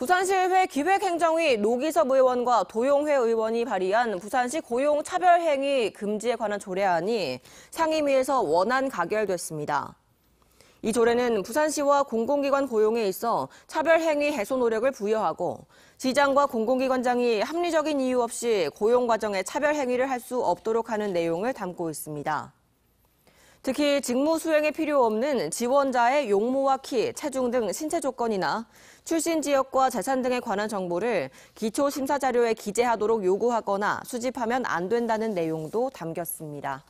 부산시의회 기획행정위 노기섭 의원과 도용회 의원이 발의한 부산시 고용 차별행위 금지에 관한 조례안이 상임위에서 원안 가결됐습니다. 이 조례는 부산시와 공공기관 고용에 있어 차별행위 해소 노력을 부여하고 시장과 공공기관장이 합리적인 이유 없이 고용 과정에 차별행위를 할 수 없도록 하는 내용을 담고 있습니다. 특히 직무 수행에 필요 없는 지원자의 용모와 키, 체중 등 신체 조건이나 출신 지역과 재산 등에 관한 정보를 기초 심사 자료에 기재하도록 요구하거나 수집하면 안 된다는 내용도 담겼습니다.